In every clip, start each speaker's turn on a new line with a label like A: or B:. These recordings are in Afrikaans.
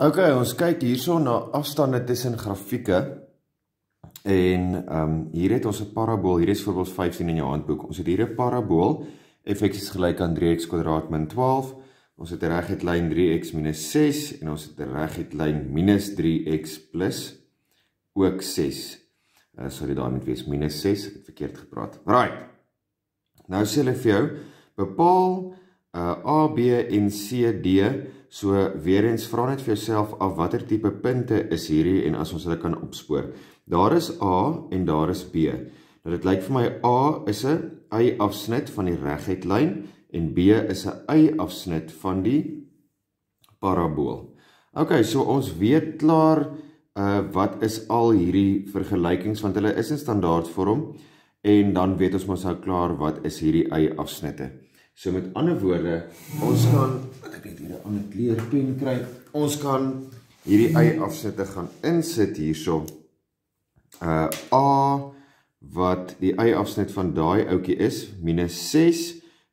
A: OK, ons kyk hierso na afstande tussen grafieke en ehm um, hier het ons 'n parabool. Hier is voorbeeld 15 in jou handboek. Ons het hier 'n parabool. f(x) is gelyk aan 3x² - 12. Ons het 'n reguitlyn 3x - 6 en ons het 'n reguitlyn - 3x + ook 6. Uh eh, sorry, daar moet wees -6. Ek het verkeerd gepraat. Right. Nou sê hulle vir jou, bepaal uh eh, AB en CD So weer eens vra net vir jouself af watter tipe punte is hierdie en as ons hulle kan opspoor. Daar is A en daar is B. Nou dit lyk vir my A is 'n y afsnit van die reguitlyn en B is 'n y afsnit van die parabool. OK, so ons weet klaar uh wat is al hierdie vergelykings want hulle is in standaardvorm en dan weet ons mos nou klaar wat is hierdie y afsnitte. So met ander woorde, ons kan wat ek weet hier 'n ander kleurpen kry. Ons kan hierdie y afsette gaan insit hierso. Uh a wat die y afsnit van daai ouetjie is minus -6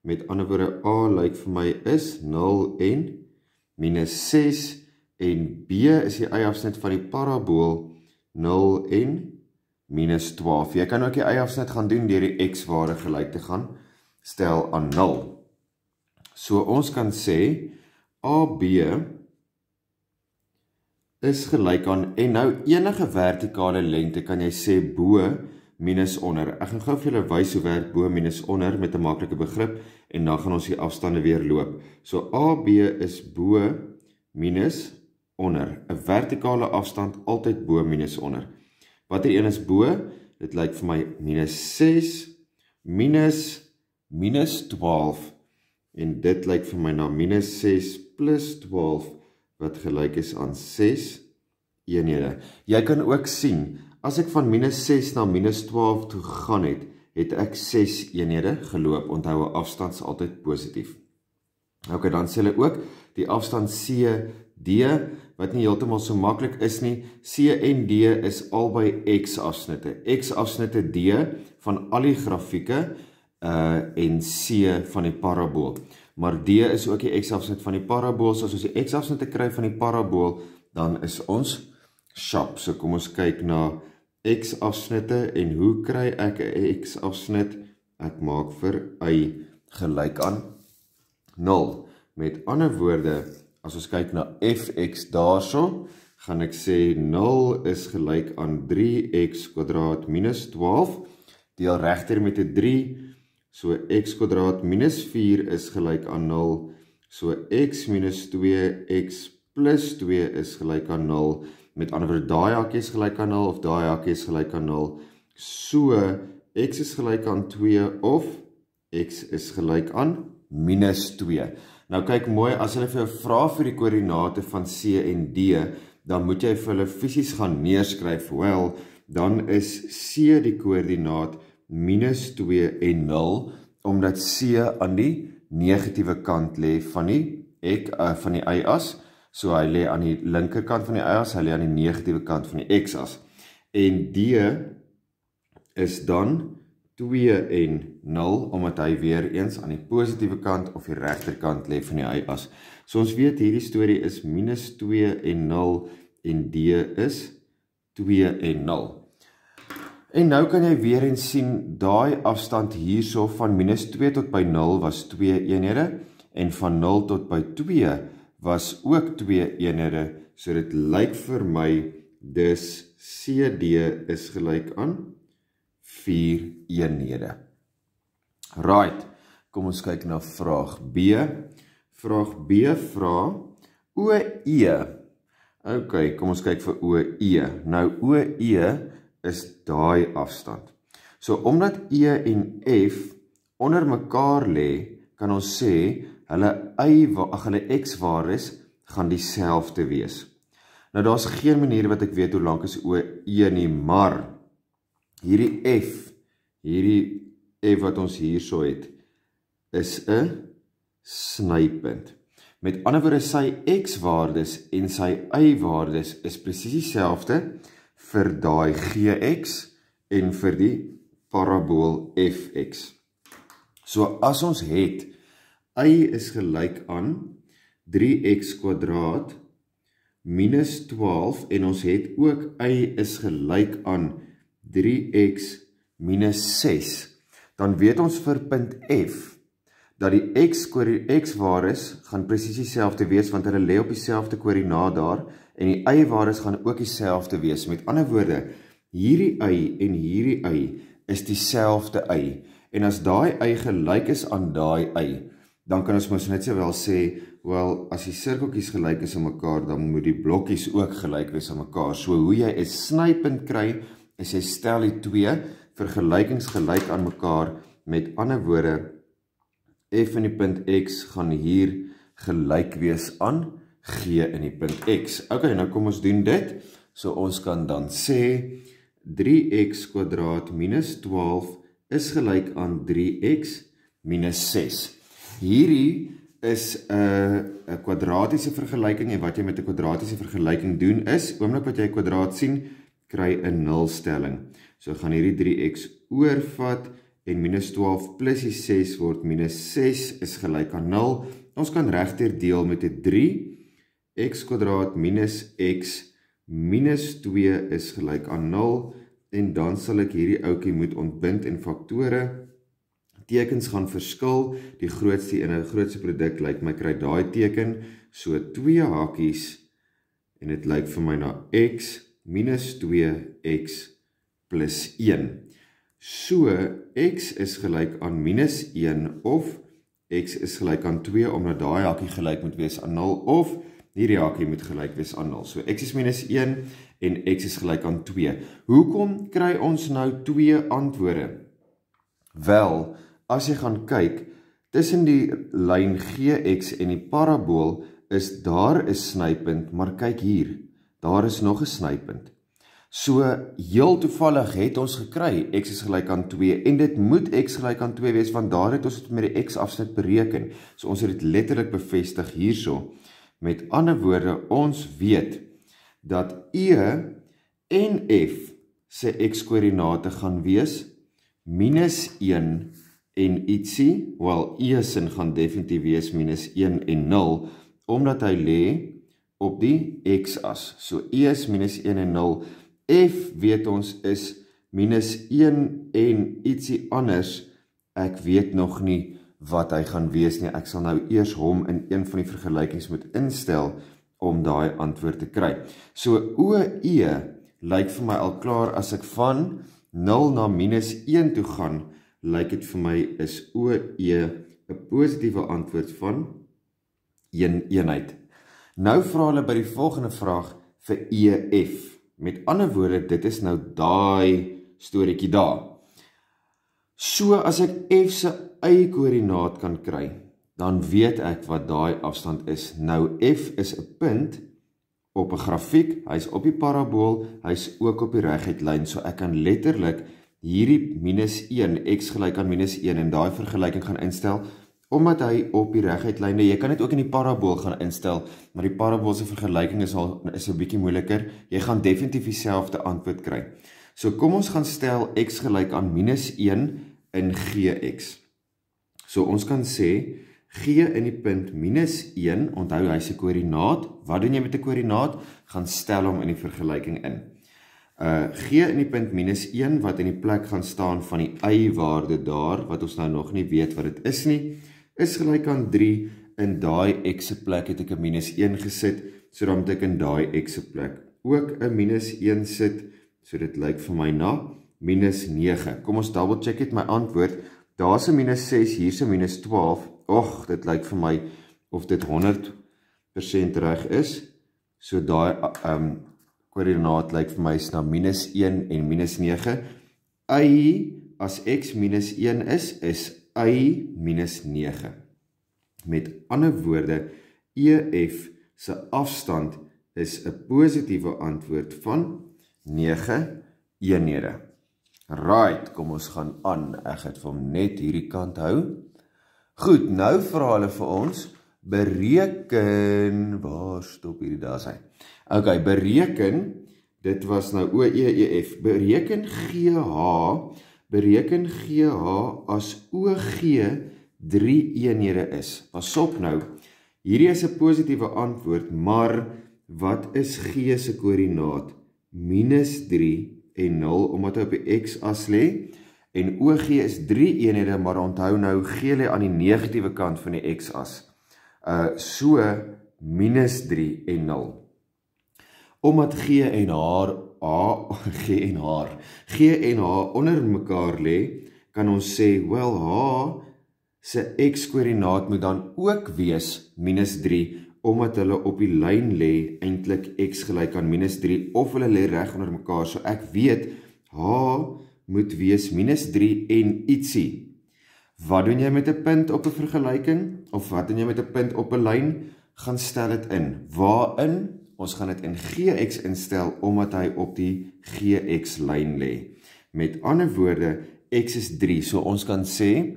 A: met ander woorde a lyk vir my is 0 en minus -6 en b is die y afsnit van die parabool 0 en minus -12. Jy kan ook die y afsnit gaan doen deur die x waarde gelyk te gaan stel aan So ons kan sê AB is gelyk aan en nou enige vertikale lengte kan jy sê bo minus onder. Ek gaan gou vir julle wys hoe werk bo minus onder met 'n maklike begrip en dan gaan ons die afstande weer loop. So AB is bo minus onder. 'n Vertikale afstand altyd bo minus onder. Watter een is bo? Dit lyk vir my minus 6 minus minus 12 en dit lyk vir my na minus 6 plus 12 wat gelyk is aan 6 eenhede. Jy kan ook sien, as ek van minus 6 na minus 12 toe gegaan het, het ek 6 eenhede geloop. Onthou, afstand is altyd positief. OK, dan sê hulle ook die afstand C D wat nie heeltemal so maklik is nie. C en D is albei x-afsnitte. X-afsnitte D van al die grafieke uh en C van die parabool maar D is ook die x-afsnit van die parabool. So as ons die x-afsnit kry van die parabool, dan is ons sharp. So kom ons kyk na x-afsnitte en hoe kry ek 'n x-afsnit? Ek maak vir y gelyk aan 0. Met ander woorde, as ons kyk na f(x) daarso, gaan ek sê 0 is gelyk aan 3x² - 12. Deel regter met 'n So x² - 4 is gelyk aan 0. So x - 2 x plus 2 is gelyk aan 0. Met ander woorde daai hakkie is gelyk aan 0 of daai hakkie is gelyk aan 0. So x is gelyk aan 2 of x is gelyk aan -2. Nou kyk mooi, as hulle vir jou vra vir die koördinate van C en D, dan moet jy vir hulle fisies gaan neerskryf, wel, dan is C die koördinaat 2 minus 2 en 0 omdat C aan die negatieve kant lê van die ek uh, van die y-as. So hy lê aan die linkerkant van die y-as, hy lê aan die negatiewe kant van die x-as. En D is dan 2 en 0 omdat hy weer eens aan die positiewe kant of die regterkant lê van die y-as. So ons weet hierdie storie is -2 en 0 en D is 2 en 0. En nou kan jy weer eens sien daai afstand hierso van -2 tot by 0 was 2 eenhede en van 0 tot by 2 was ook 2 eenhede. So dit lyk vir my dis CD is gelyk aan 4 eenhede. Right. Kom ons kyk na vraag B. Vraag B vra OE. OK, kom ons kyk vir OE. Nou OE is daai afstand. So omdat E en F onder mekaar lê, kan ons sê hulle y ag hulle x waardes gaan dieselfde wees. Nou daar's geen manier wat ek weet hoe lank is o E nie, maar hierdie F, hierdie F wat ons hierso het is 'n snypunt. Met ander woorde sy x-waardes en sy y-waardes is presies dieselfde vir daai gx en vir die parabool fx. So as ons het y is gelyk aan 3x kwadraat minus 12 en ons het ook y is gelyk aan 3x minus 6, dan weet ons vir punt f dat die x koor die x waar is, gaan presies dieselfde wees want hulle lê op dieselfde koördinaat daar, en die y waardes gaan ook dieselfde wees. Met ander woorde, hierdie y en hierdie y is dieselfde y en as daai y gelyk is aan daai y, dan kan ons mos net sowel sê, wel as die sirkeltjies gelyk is aan mekaar, dan moet die blokkies ook gelyk wees aan mekaar. So hoe jy 'n snypunt kry, is jy stel die twee vergelykings gelyk aan mekaar. Met ander woorde, f van die punt x gaan hier gelyk wees aan 0.5 g in die punt x. Ok, nou kom ons doen dit. So ons kan dan sê 3x kwadraat minus 12 is gelijk aan 3x minus 6. Hierdie is een uh, kwadratische vergelijking en wat jy met een kwadratische vergelijking doen is, oomlik wat jy kwadraat sien, kry een nulstelling. So gaan hierdie 3x oorvat en minus 12 plus die 6 word minus 6 is gelijk aan 0. Ons kan rechter deel met die 3 x kwadraat minus x minus 2 is gelijk aan 0 en dan sal ek hierdie oukie moet ontbind en faktore tekens gaan verskil, die grootste en die grootste product lyk my kry die teken, so 2 haakies en het lyk vir my na x minus 2x plus 1. So, x is gelijk aan minus 1 of x is gelijk aan 2 omdat die haakie gelijk moet wees aan 0 of 2 hierdie hakie moet gelyk wees aan 0. So x is minus 1 en x is gelyk aan 2. Hoekom kry ons nou twee antwoorde? Wel, as jy gaan kyk tussen die lyn gx en die parabool is daar 'n snypunt, maar kyk hier, daar is nog 'n snypunt. So heel toevallig het ons gekry x is gelyk aan 2 en dit moet x gelyk aan 2 wees want daar het ons dit met die x-afsnit bereken. So ons het dit letterlik bevestig hierso. Met ander woorde, ons weet dat E en F se x-koördinate gaan wees minus 1 en ietsie, wel E sin gaan definitief wees minus 1 en 0 omdat hy lê op die x-as. So E is minus 1 en 0. F weet ons is minus 1 en ietsie anders. Ek weet nog nie wat hy gaan wees nie. Ek sal nou eers hom in een van die vergelykings moet instel om daai antwoord te kry. So OE lyk vir my al klaar as ek van 0 na -1 toe gaan, lyk dit vir my is OE 'n positiewe antwoord van 1 een eenheid. Nou vra hulle by die volgende vraag vir EF. Met ander woorde, dit is nou daai storieetjie daai So as ek F se eie koördinaat kan kry, dan weet ek wat daai afstand is. Nou F is 'n punt op 'n grafiek, hy's op die parabool, hy's ook op die reguitlyn, so ek kan letterlik hierdie -1 x gelyk aan -1 en daai vergelyking gaan instel omdat hy op die reguitlyn is. Jy kan dit ook in die parabool gaan instel, maar die parabool se vergelyking is al is 'n bietjie moeiliker. Jy gaan definitief dieselfde antwoord kry. So kom ons gaan stel x gelyk aan -1 in gx. So ons kan sê g in die punt minus 1, onthou hy se koördinaat, wat doen jy met 'n koördinaat? Gaan stel hom in die vergelyking in. Uh, g in die punt minus 1 wat in die plek gaan staan van die y waarde daar wat ons nou nog nie weet wat dit is nie is gelyk aan 3 in daai x se plek het ek 'n minus 1 gesit so dan moet ek in daai x se plek ook 'n minus 1 sit so dit lyk vir my na minus 9. Kom ons double check het my antwoord. Daar is een minus 6, hier is een minus 12. Och, dit lyk vir my of dit 100% reg is. So die um, koordinaat lyk vir my is na minus 1 en minus 9. I as x minus 1 is, is I minus 9. Met ander woorde, EF sy afstand is een positieve antwoord van 9 eenhede. Right, kom ons gaan aan. Ek het hom net hierdie kant hou. Goed, nou vra hulle vir ons bereken waar stop hierdie daar sy. OK, bereken dit was nou O E E F. Bereken G H. Bereken G H as O G 3 eenhede is. Pasop nou. Hierdie is 'n positiewe antwoord, maar wat is G se koördinaat? -3 en 0 omdat hy op die x-as lê en OG is 3 eenhede, maar onthou nou G lê aan die negatiewe kant van die x-as. Uh so -3 en 0. Omdat G en H A G en H G en H onder mekaar lê, kan ons sê wel H se x-koördinaat moet dan ook wees -3 omdat hulle op die lyn lê eintlik x gelyk aan minus 3 of hulle lê reg onder mekaar. So ek weet h moet wees minus 3 en ietsie. Wat doen jy met 'n punt op 'n vergelyking of wat doen jy met 'n punt op 'n lyn? Gaan stel dit in. Waarin? Ons gaan dit in gx instel omdat hy op die gx lyn lê. Met ander woorde, x is 3. So ons kan sê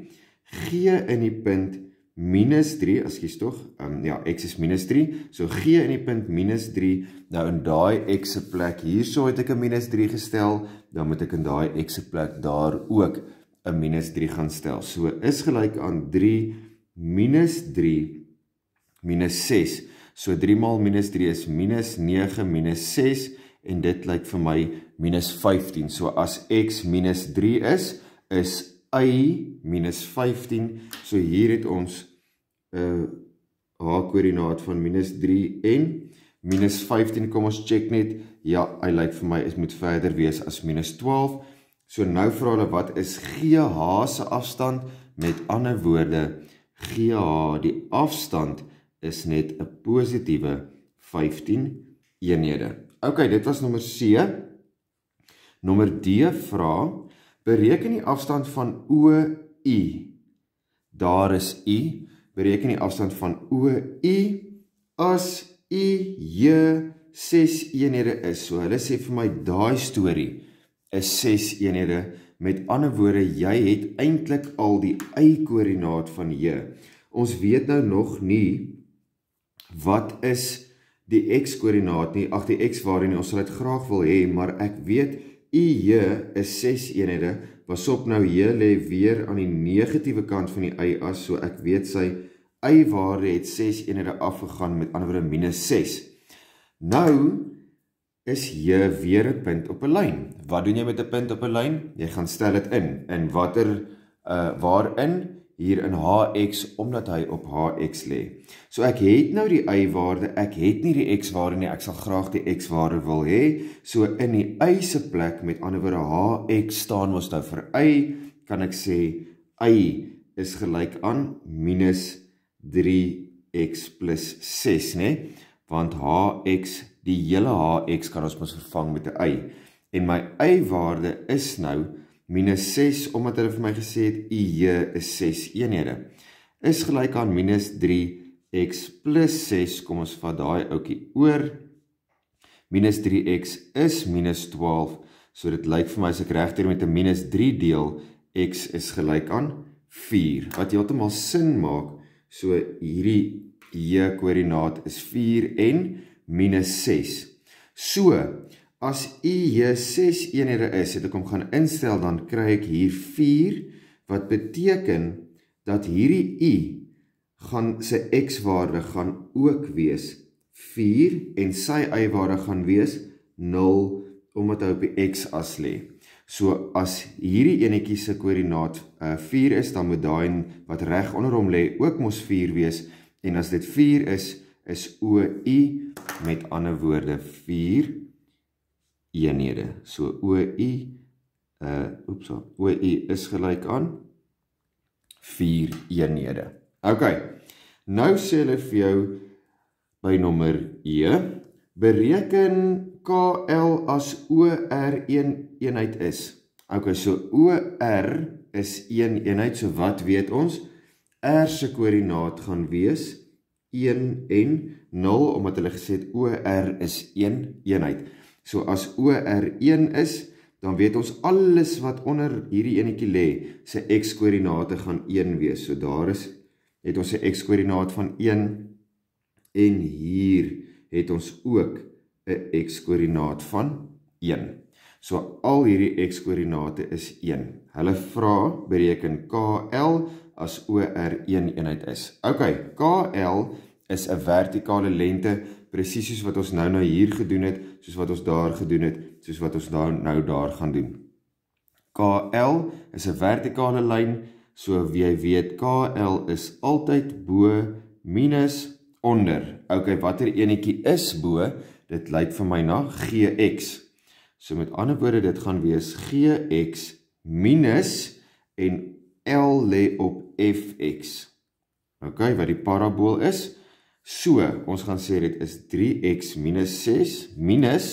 A: g in die punt 3 minus 3, as jy sê tog, um, ehm, ja, x is minus 3, so g in die punt minus 3, nou in daai x se plek hierso het ek 'n minus 3 gestel, dan moet ek in daai x se plek daar ook 'n minus 3 gaan stel. So is gelyk aan 3 minus 3 minus 6. So 3 maal minus 3 is minus 9 minus 6 en dit lyk vir my minus 15. So as x minus 3 is, is y minus 15. So hier het ons 'n uh, eh, h-koördinaat van minus 3 en minus 15. Kom ons check net. Ja, hy lyk vir my is moet verder wees as minus 12. So nou vra hulle wat is gh se afstand? Met ander woorde, gh die afstand is net 'n positiewe 15 eenhede. OK, dit was nommer C. Nommer D vra Bereken die afstand van OI. Daar is U. Bereken die afstand van OI as U J 6 eenhede is. So hulle sê vir my daai storie is 6 eenhede. Met ander woorde, jy het eintlik al die y-koördinaat van J. Ons weet nou nog nie wat is die x-koördinaat nie. Ag die x-waarde nie. Ons sal dit graag wil hê, maar ek weet IJ is 6 eenhede. Pasop nou, J lê weer aan die negatiewe kant van die Y as, so ek weet sy Y waarde het 6 eenhede afgegaan met ander woorde -6. Nou is J weer 'n punt op 'n lyn. Wat doen jy met 'n punt op 'n lyn? Jy gaan stel dit in. In watter uh waarin? hier in HX omdat hy op HX lê. So ek het nou die y waarde, ek het nie die x waarde nie. Ek sal graag die x waarde wil hê. So in die y se plek met ander woorde HX staan mos nou vir y, kan ek sê y is gelyk aan minus 3x plus 6, né? Want HX, die hele HX kan ons mos vervang met 'n y. En my y waarde is nou 3 minus 6 omdat hulle vir my gesê het i j is 6 eenhede is gelyk aan minus 3 x plus 6 kom ons vat daai ouetjie oor minus 3 x is minus 12 so dit lyk vir my as ek regter met 'n minus 3 deel x is gelyk aan 4 wat heeltemal sin maak so hierdie j koördinaat is 4 en minus 6 so As u hier 6 eenhede is, het ek hom gaan instel dan kry ek hier 4 wat beteken dat hierdie u gaan sy x-waarde gaan ook wees 4 en sy y-waarde gaan wees 0 omdat hy op die x-as lê. So as hierdie enetjie se koördinaat 4 eh, is, dan moet daai wat reg onder hom lê ook mos 4 wees en as dit 4 is, is OU met ander woorde 4 eenhede. So OU uh oeps, OU is gelyk aan 4 eenhede. OK. Nou sê hulle vir jou by nommer E, bereken KL as OR 1 eenheid is. OK, so OR is 1 een eenheid, so wat weet ons? R se koördinaat gaan wees 1 en 0 omdat hulle gesê het OR is 1 een eenheid. So as O R1 is, dan weet ons alles wat onder hierdie eenetjie lê, se x-koördinate gaan 1 wees. So daar is het ons 'n x-koördinaat van 1 en hier het ons ook 'n x-koördinaat van 1. So al hierdie x-koördinate is 1. Hulle vra bereken KL as OR1 eenheid is. OK, KL is 'n vertikale lengte presies soos wat ons nou nou hier gedoen het, soos wat ons daar gedoen het, soos wat ons nou nou daar gaan doen. KL is 'n vertikale lyn, so jy weet KL is altyd bo minus onder. OK, watter eenetjie is bo? Dit lyk vir my na GX. So met ander woorde, dit gaan wees GX minus en L lê op FX. OK, wat die parabool is? So, ons gaan sê dit is 3x minus 6 minus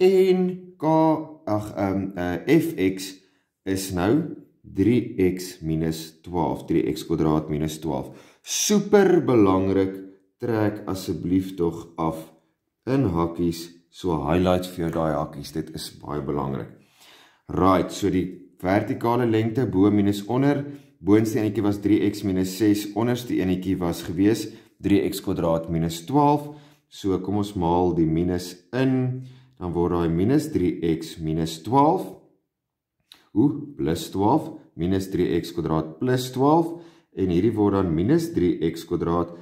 A: en k, ach, um, uh, eh, fx is nou 3x minus 12, 3x kwadraat minus 12. Super belangrik, trek asseblief toch af in hakkies, so highlights vir jou die hakkies, dit is baie belangrik. Right, so die vertikale lengte, boe minus onder, boonste eniekie was 3x minus 6, onderste eniekie was geweest, 3x kwadraat minus 12. So kom ons maal die minus in, dan word daar minus 3x minus 12. Hoe? Plus 12, minus 3x kwadraat plus 12. En hierdie word dan minus 3x kwadraat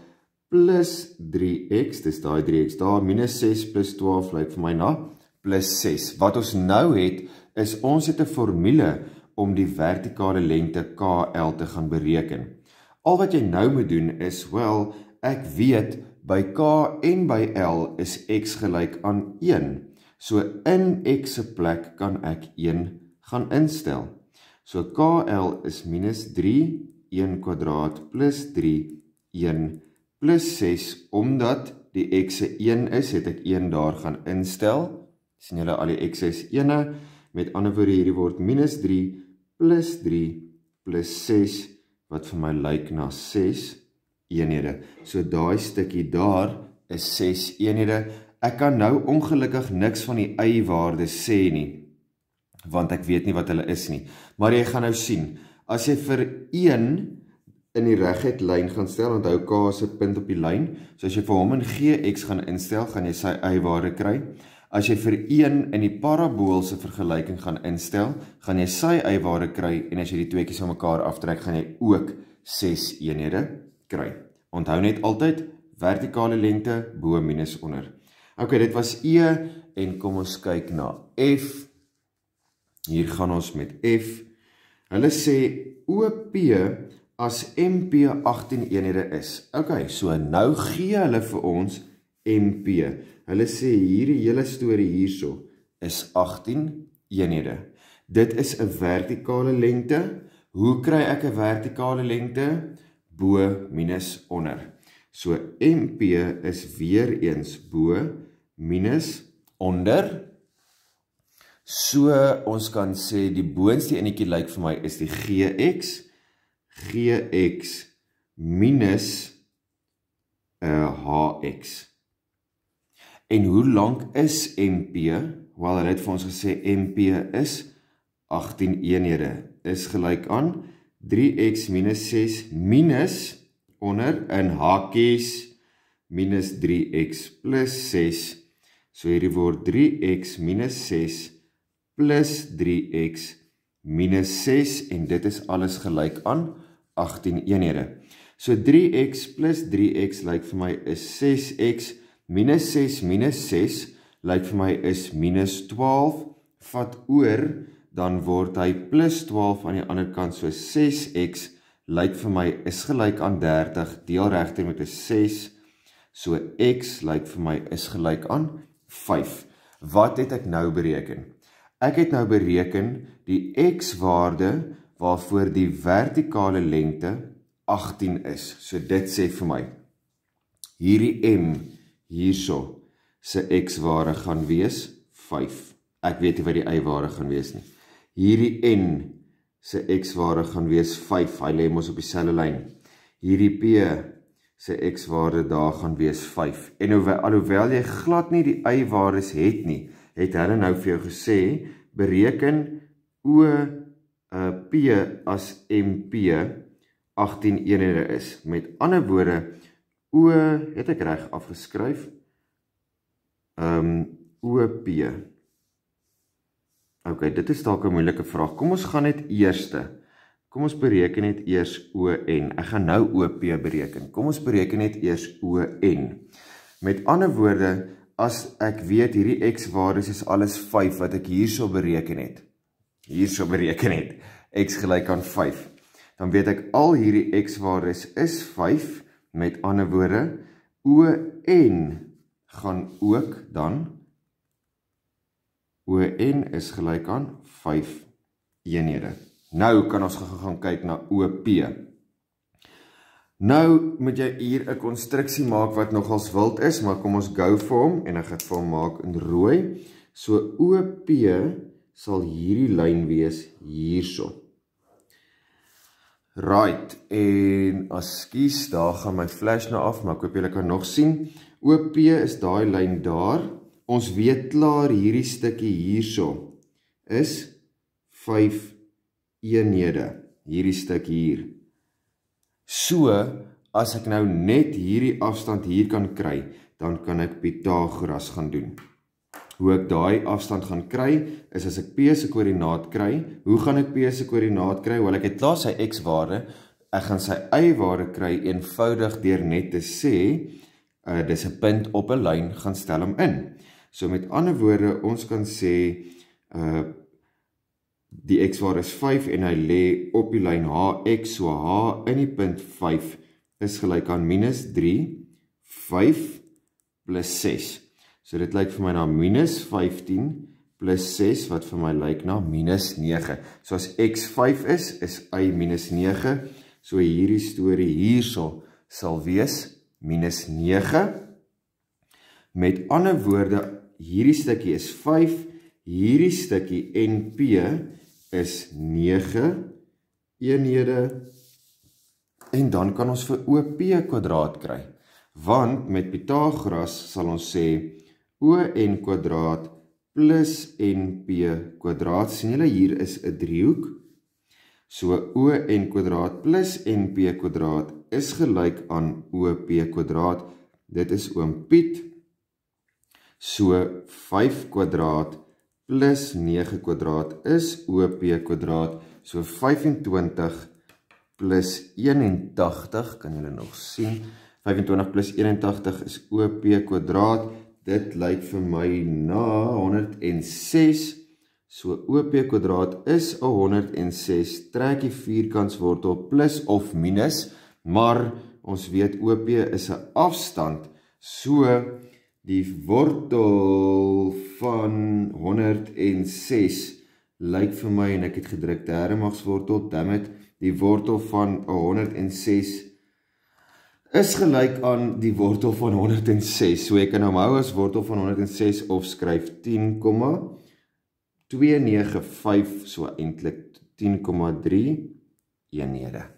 A: plus 3x, dis die 3x daar, minus 6 plus 12, lyk vir my na, plus 6. Wat ons nou het, is ons het een formule om die vertikale lengte KL te gaan bereken. Al wat jy nou moet doen is, wel, ek weet by k en by l is x gelyk aan 1. So in x se plek kan ek 1 gaan instel. So kl is minus 3 1 kwadraat plus 3 1 plus 6 omdat die x se 1 is, het ek 1 daar gaan instel. sien julle al die x is 1e. Met ander woorde hierdie word minus 3 plus 3 plus 6 wat vir my lyk na 6 eenhede. So daai stukkie daar is 6 eenhede. Ek kan nou ongelukkig niks van die y-waarde sê nie want ek weet nie wat hulle is nie. Maar jy gaan nou sien. As jy vir 1 in die reguit lyn gaan stel, onthou k is 'n punt op die lyn. So as jy vir hom in gx gaan instel, gaan jy sy y-waarde kry. As jy vir 1 in die paraboolse vergelyking gaan instel, gaan jy sy y-waarde kry en as jy die twee kies aan mekaar aftrek, gaan jy ook 6 eenhede kry. Onthou net altyd vertikale lengte bo minus onder. OK, dit was E en kom ons kyk na F. Hier gaan ons met F. Hulle sê OP as MP 18 eenhede is. OK, so nou gee hulle vir ons MP. Hulle sê hierdie hele storie hierso is 18 eenhede. Dit is 'n vertikale lengte. Hoe kry ek 'n vertikale lengte? bo minus onder. So MP is weer eens bo minus onder. So ons kan sê die boonste enetjie lyk like vir my is die GX GX minus uh eh, HX. En hoe lank is MP? Wel, hulle het vir ons gesê MP is 18 eenhede is gelyk aan 3x minus 6 minus onder in haakies minus 3x plus 6. So hierdie word 3x minus 6 plus 3x minus 6 en dit is alles gelijk aan 18 eenhede. So 3x plus 3x lyk vir my is 6x minus 6 minus 6 lyk vir my is minus 12 vat oor minus 6 dan word hy plus 12 aan die ander kant, so 6x lyk vir my is gelyk aan 30 deel regter met 'n 6. So x lyk vir my is gelyk aan 5. Wat het ek nou bereken? Ek het nou bereken die x-waarde waarvoor die vertikale lengte 18 is. So dit sê vir my hierdie m hierso se x-waarde gaan wees 5. Ek weet nie wat die y-waarde gaan wees nie hierdie n se x-waarde gaan wees 5. Hy lê mos op dieselfde lyn. Hierdie p se x-waarde daar gaan wees 5. En hoewel alhoewel jy glad nie die y-waardes het nie, het hulle nou vir jou gesê bereken o uh, p as mp 18 eenhede is. Met ander woorde o het ek reg afgeskryf. Ehm um, op OK, dit is dalk 'n moeilike vraag. Kom ons gaan net eerste. Kom ons bereken net eers O en. Ek gaan nou OP bereken. Kom ons bereken net eers O en. Met ander woorde, as ek weet hierdie x waardes is alles 5 wat ek hierso bereken het. Hierso bereken het x gelyk aan 5. Dan weet ek al hierdie x waardes is 5. Met ander woorde, O en gaan ook dan 5 O n is gelyk aan 5 eenhede. Nou kan ons gaan kyk na O p. Nou moet jy hier 'n konstruksie maak wat nogals wild is, maar kom ons go vir hom en ek gaan vir hom maak in rooi. So O p sal hierdie lyn wees hierso. Right en ekskuus, daar gaan my flash nou af, maar ek hoop julle kan nog sien. OP is daai lyn daar ons weet klaar hierdie stukkie hierso is 5 eenhede hierdie stuk hier. So as ek nou net hierdie afstand hier kan kry, dan kan ek Pythagoras gaan doen. Hoe ek daai afstand gaan kry is as ek P se koördinaat kry. Hoe gaan ek P se koördinaat kry? Wel ek het klaar sy x waarde, ek gaan sy y waarde kry eenvoudig deur net te sê, uh, dis 'n punt op 'n lyn gaan stel hom in. So met ander woorde, ons kan sê uh die x waar is 5 en hy lê op die lyn hx, so h in die punt 5 is gelyk aan minus 3 5 plus 6. So dit lyk vir my na minus 15 plus 6 wat vir my lyk na minus 9. So as x 5 is, is y minus 9. So hierdie storie hierso sal wees minus 9 Met ander woorde, hierdie stukkie is 5, hierdie stukkie NP is 9 eenhede en dan kan ons vir OP kwadraat kry. Want met Pythagoras sal ons sê ON kwadraat plus NP kwadraat. sien julle hier is 'n driehoek. So ON kwadraat plus NP kwadraat is gelyk aan OP kwadraat. Dit is oom Piet. So 5 kwadraat plus 9 kwadraat is OP kwadraat. So 25 plus 81, kan julle nog sien? 25 plus 81 is OP kwadraat. Dit lyk vir my na 106. So OP kwadraat is 106. Trek die vierkantswortel plus of minus, maar ons weet OP is 'n afstand. So Die wortel van 106 lyk vir my en ek het gedruk dermags wortel, dammit, die wortel van 106 is gelyk aan die wortel van 106. So ek kan nou hou as wortel van 106 of skryf 10,295 so eintlik 10,3 eenhede.